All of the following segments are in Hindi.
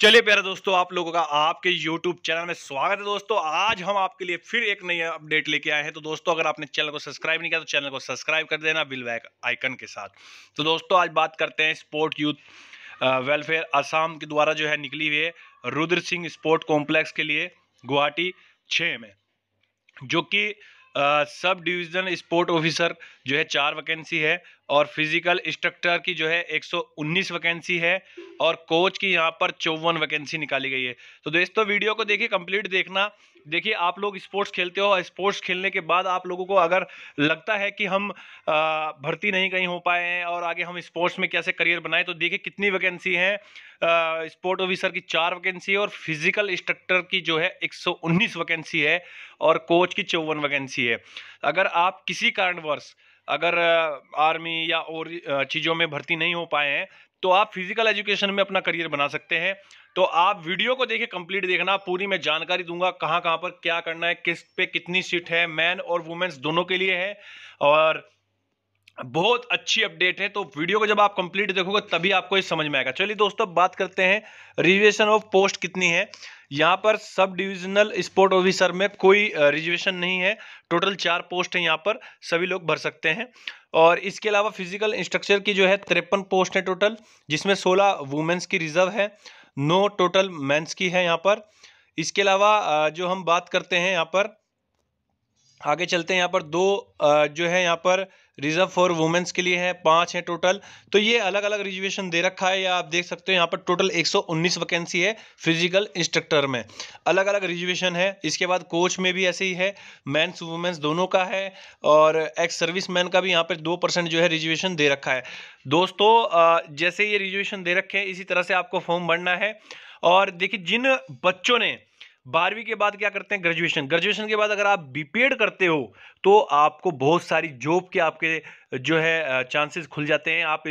चलिए प्यारे दोस्तों आप लोगों का आपके YouTube चैनल में स्वागत है दोस्तों आज हम आपके लिए फिर एक नई अपडेट लेके आए हैं तो दोस्तों अगर आपने चैनल को सब्सक्राइब नहीं किया तो चैनल को सब्सक्राइब कर देना बिल बैक आइकन के साथ तो दोस्तों आज बात करते हैं स्पोर्ट यूथ वेलफेयर असम के द्वारा जो है निकली हुई है रुद्र सिंह स्पोर्ट कॉम्प्लेक्स के लिए गुवाहाटी छः में जो कि सब डिविजन स्पोर्ट ऑफिसर जो है चार वैकेंसी है और फिजिकल इंस्ट्रक्टर की जो है 119 वैकेंसी है और कोच की यहाँ पर चौवन वैकेंसी निकाली गई है तो दोस्तों वीडियो को देखिए कंप्लीट देखना देखिए आप लोग स्पोर्ट्स खेलते हो और स्पोर्ट्स खेलने के बाद आप लोगों को अगर लगता है कि हम भर्ती नहीं कहीं हो पाए हैं और आगे हम स्पोर्ट्स में कैसे करियर बनाए तो देखिए कितनी वैकेंसी है स्पोर्ट ऑफिसर की चार वैकेंसी है और फिजिकल इंस्ट्रक्टर की जो है 119 वैकेंसी है और कोच की चौवन वैकेंसी है अगर आप किसी कारणवश अगर आर्मी या और चीज़ों में भर्ती नहीं हो पाए हैं तो आप फिजिकल एजुकेशन में अपना करियर बना सकते हैं तो आप वीडियो को देखिए कंप्लीट देखना पूरी मैं जानकारी दूंगा कहां कहां पर क्या करना है किस पे कितनी सीट है मैन और वुमेन्स दोनों के लिए है और बहुत अच्छी अपडेट है तो वीडियो को जब आप कंप्लीट देखोगे तभी आपको ये समझ में आएगा चलिए दोस्तों बात करते हैं रिजर्वेशन ऑफ पोस्ट कितनी है यहाँ पर सब डिविजनल स्पोर्ट ऑफिसर में कोई रिजर्वेशन नहीं है टोटल चार पोस्ट हैं यहाँ पर सभी लोग भर सकते हैं और इसके अलावा फिजिकल इंस्ट्रक्चर की जो है तिरपन पोस्ट है टोटल जिसमें सोलह वुमेंस की रिजर्व है नौ टोटल मेंस की है यहाँ पर इसके अलावा जो हम बात करते हैं यहाँ पर आगे चलते हैं यहाँ पर दो जो है यहाँ पर रिजर्व फॉर वुमेंस के लिए हैं पांच हैं टोटल तो ये अलग अलग रिजर्वेशन दे रखा है या आप देख सकते हो यहाँ पर टोटल 119 वैकेंसी है फिजिकल इंस्ट्रक्टर में अलग अलग रिजर्वेशन है इसके बाद कोच में भी ऐसे ही है मैंस वुमेंस दोनों का है और एक्स सर्विस मैन का भी यहाँ पर दो परसेंट जो है रिजर्वेशन दे रखा है दोस्तों जैसे ये रिजर्वेशन दे रखे हैं इसी तरह से आपको फॉर्म भरना है और देखिए जिन बच्चों ने बारहवीं के बाद क्या करते हैं ग्रेजुएशन ग्रेजुएशन के बाद अगर आप बीपीएड करते हो तो आपको बहुत सारी जॉब के आपके जो है चांसेस खुल जाते हैं आप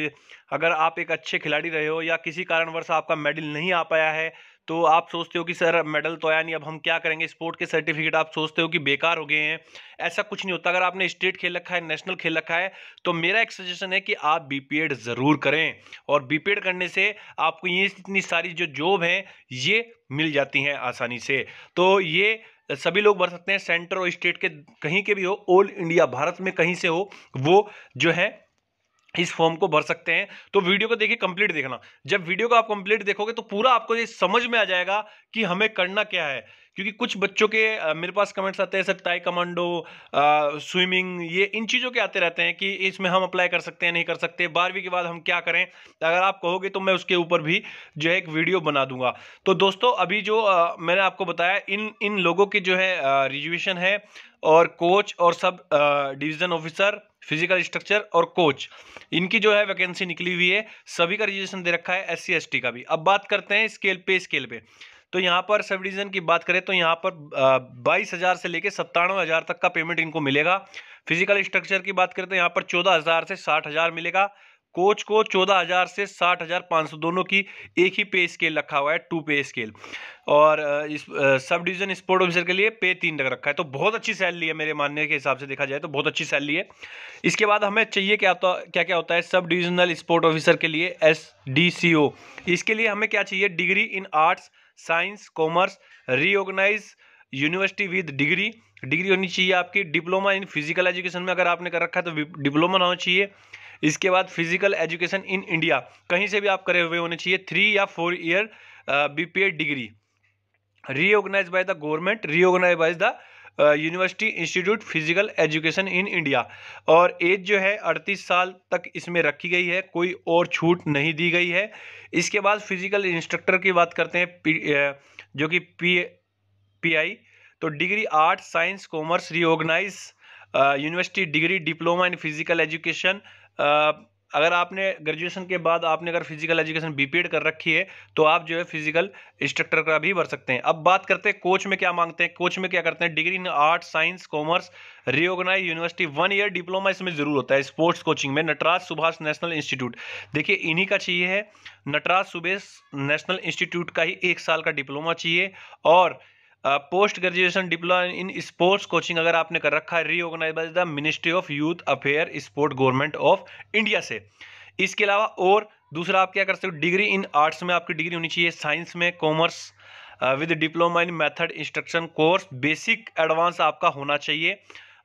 अगर आप एक अच्छे खिलाड़ी रहे हो या किसी कारणवश आपका मेडल नहीं आ पाया है तो आप सोचते हो कि सर मेडल तो आया नहीं अब हम क्या करेंगे स्पोर्ट के सर्टिफिकेट आप सोचते हो कि बेकार हो गए हैं ऐसा कुछ नहीं होता अगर आपने स्टेट खेल रखा है नेशनल खेल रखा है तो मेरा एक सजेशन है कि आप बी ज़रूर करें और बी करने से आपको ये इतनी सारी जो जॉब हैं ये मिल जाती हैं आसानी से तो ये सभी लोग भर सकते हैं सेंटर और स्टेट के कहीं के भी हो ऑल इंडिया भारत में कहीं से हो वो जो है इस फॉर्म को भर सकते हैं तो वीडियो को देखिए कंप्लीट देखना जब वीडियो को आप कंप्लीट देखोगे तो पूरा आपको ये समझ में आ जाएगा कि हमें करना क्या है क्योंकि कुछ बच्चों के मेरे पास कमेंट्स आते हैं सर ताई कमांडो स्विमिंग ये इन चीज़ों के आते रहते हैं कि इसमें हम अप्लाई कर सकते हैं नहीं कर सकते बारहवीं के बाद हम क्या करें अगर आप कहोगे तो मैं उसके ऊपर भी जो है एक वीडियो बना दूंगा तो दोस्तों अभी जो आ, मैंने आपको बताया इन इन लोगों की जो है रिजर्वेशन है और कोच और sub division officer physical structure और कोच इनकी जो है वैकेंसी निकली हुई है सभी का रजिस्ट्रेशन दे रखा है एस सी का भी अब बात करते हैं स्केल पे स्केल पे तो यहाँ पर सब डिवीज़न की बात करें तो यहाँ पर बाईस हज़ार से लेकर सत्तानवे हज़ार तक का पेमेंट इनको मिलेगा फिजिकल स्ट्रक्चर की बात करें तो यहाँ पर चौदह हज़ार से साठ हज़ार मिलेगा कोच को चौदह हज़ार से साठ हज़ार पाँच सौ दोनों की एक ही पे स्केल रखा हुआ है टू पे स्केल और इस सब डिवीज़न स्पोर्ट ऑफिसर के लिए पे तीन तक रखा है तो बहुत अच्छी सैलरी है मेरे मानने के हिसाब से देखा जाए तो बहुत अच्छी सैलरी है इसके बाद हमें चाहिए क्या होता क्या क्या होता है सब डिविजनल स्पोर्ट ऑफिसर के लिए एस इसके लिए हमें क्या चाहिए degree in arts science commerce reorganise university with degree degree होनी चाहिए आपकी डिप्लोमा इन फिजिकल एजुकेशन में अगर आपने कर रखा है तो डिप्लोमा होना चाहिए इसके बाद फिजिकल एजुकेशन इन इंडिया कहीं से भी आप करे हुए होने चाहिए थ्री या four year B P degree reorganise by the government reorganise by the university institute physical education in India और एज जो है अड़तीस साल तक इसमें रखी गई है कोई और छूट नहीं दी गई है इसके बाद फिजिकल इंस्ट्रक्टर की बात करते हैं जो कि पी पी आई तो degree art science commerce reorganise university degree diploma in physical education अगर आपने ग्रेजुएशन के बाद आपने अगर फिजिकल एजुकेशन बी कर रखी है तो आप जो है फिजिकल इंस्ट्रक्टर का भी भर सकते हैं अब बात करते हैं कोच में क्या मांगते हैं कोच में क्या करते हैं degree in art science commerce reorganise university one year diploma इसमें जरूर होता है स्पोर्ट्स कोचिंग में नटराज सुभाष नेशनल इंस्टीट्यूट देखिए इन्हीं का चाहिए है नटराज सुभेश नेशनल इंस्टीट्यूट का ही एक साल का डिप्लोमा चाहिए और post graduation diploma in sports coaching अगर आपने कर रखा है reorganise by the ministry of youth affair sport government of India से इसके अलावा और दूसरा आप क्या कर सकते हो डिग्री इन आर्ट्स में आपकी डिग्री होनी चाहिए साइंस में commerce with diploma in method instruction course basic advance आपका होना चाहिए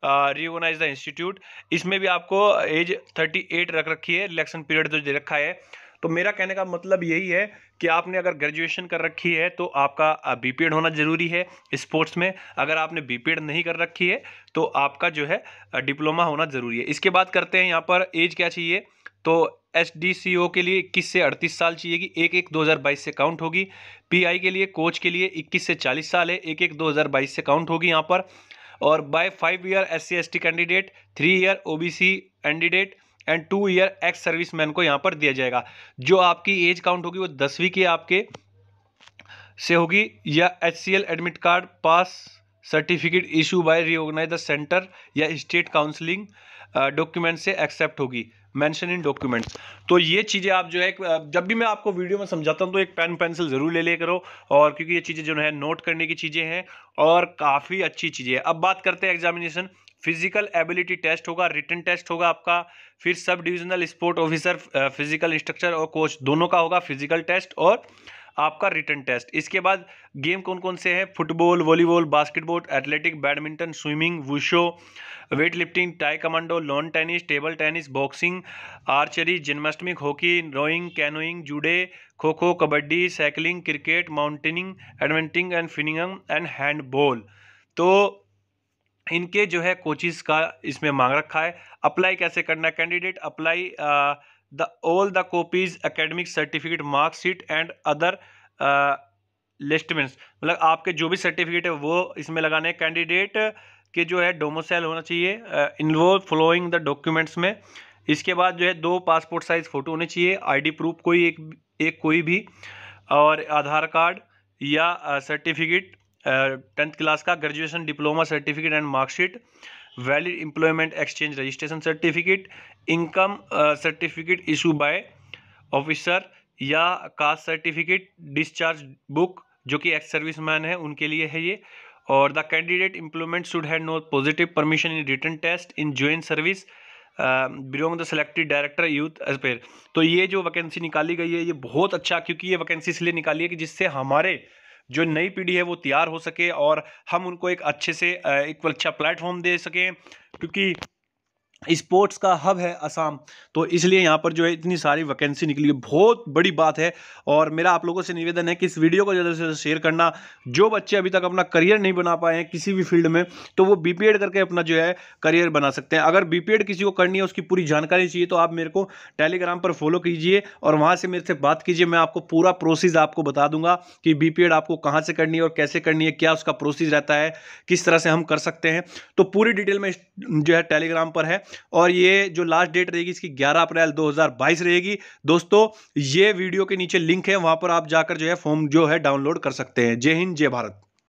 रिओगनाइज द इंस्टीट्यूट इसमें भी आपको एज एट रख रखी है इलेक्शन पीरियड जो दे रखा है तो मेरा कहने का मतलब यही है कि आपने अगर ग्रेजुएशन कर रखी है तो आपका बी पी एड होना ज़रूरी है स्पोर्ट्स में अगर आपने बी पी एड नहीं कर रखी है तो आपका जो है डिप्लोमा होना ज़रूरी है इसके बाद करते हैं यहाँ पर एज क्या चाहिए तो एस डी सी ओ के लिए इक्कीस से अड़तीस साल चाहिएगी एक एक दो हज़ार बाईस से काउंट होगी पी आई के लिए कोच के लिए इक्कीस से चालीस साल है एक एक दो हज़ार बाईस से काउंट होगी यहाँ पर और by five year S C S T candidate three year O B C candidate and two year ex serviceman को यहाँ पर दिया जाएगा जो आपकी एज काउंट होगी वो दसवीं के आपके से होगी या H admit card pass certificate issue by reorganise the centre or state counselling document से एक्सेप्ट होगी मेंशन इन डॉक्यूमेंट्स तो ये चीज़ें आप जो है uh, जब भी मैं आपको वीडियो में समझाता हूँ तो एक पेन पेंसिल ज़रूर ले ले करो और क्योंकि ये चीज़ें जो है नोट करने की चीज़ें हैं और काफ़ी अच्छी चीज़ें हैं अब बात करते हैं एग्जामिनेशन फिजिकल एबिलिटी टेस्ट होगा रिटर्न टेस्ट होगा आपका फिर sub divisional sport officer physical instructor और कोच दोनों का होगा फिजिकल टेस्ट और आपका रिटर्न टेस्ट इसके बाद गेम कौन कौन से हैं football volleyball basketball athletic badminton swimming wushu weight lifting taekwondo lawn tennis table tennis boxing archery gymnastic hockey rowing canoeing judo kho kho kabaddi cycling cricket mountaineering adventuring and fencing and handball तो इनके जो है कोचिज का इसमें मांग रखा है अप्लाई कैसे करना candidate apply the all the copies academic certificate marksheet and other enlistments मतलब आपके जो भी सर्टिफिकेट है वो इसमें लगाने हैं कैंडिडेट के जो है डोमोसेल होना चाहिए इन्वॉल्व फॉलोइंग द डॉक्यूमेंट्स में इसके बाद जो है दो पासपोर्ट साइज फ़ोटो होने चाहिए आईडी प्रूफ कोई एक एक कोई भी और आधार कार्ड या सर्टिफिकेट टेंथ क्लास का graduation diploma certificate and marksheet valid employment exchange registration certificate income certificate issue by officer या कास्ट सर्टिफिकेट डिस्चार्ज बुक जो कि एक्स सर्विस मैन है उनके लिए है ये और the candidate employment should had no positive permission in written test in join service belong the selected director youth affair तो ये जो वैकेंसी निकाली गई है ये बहुत अच्छा क्योंकि ये वैकेंसी इसलिए निकाली है कि जिससे हमारे जो नई पीढ़ी है वो तैयार हो सके और हम उनको एक अच्छे से एक अच्छा प्लेटफॉर्म दे सकें क्योंकि स्पोर्ट्स का हब है असम तो इसलिए यहाँ पर जो है इतनी सारी वैकेंसी निकली है बहुत बड़ी बात है और मेरा आप लोगों से निवेदन है कि इस वीडियो को ज़्यादा से ज़्यादा शेयर करना जो बच्चे अभी तक अपना करियर नहीं बना पाए हैं किसी भी फील्ड में तो वो बी करके अपना जो है करियर बना सकते हैं अगर बी किसी को करनी है उसकी पूरी जानकारी चाहिए तो आप मेरे को टेलीग्राम पर फॉलो कीजिए और वहाँ से मेरे से बात कीजिए मैं आपको पूरा प्रोसेस आपको बता दूंगा कि बी आपको कहाँ से करनी है और कैसे करनी है क्या उसका प्रोसेस रहता है किस तरह से हम कर सकते हैं तो पूरी डिटेल में जो है टेलीग्राम पर है और ये जो लास्ट डेट रहेगी इसकी 11 अप्रैल 2022 रहेगी दोस्तों ये वीडियो के नीचे लिंक है वहां पर आप जाकर जो है फॉर्म जो है डाउनलोड कर सकते हैं जय हिंद जय भारत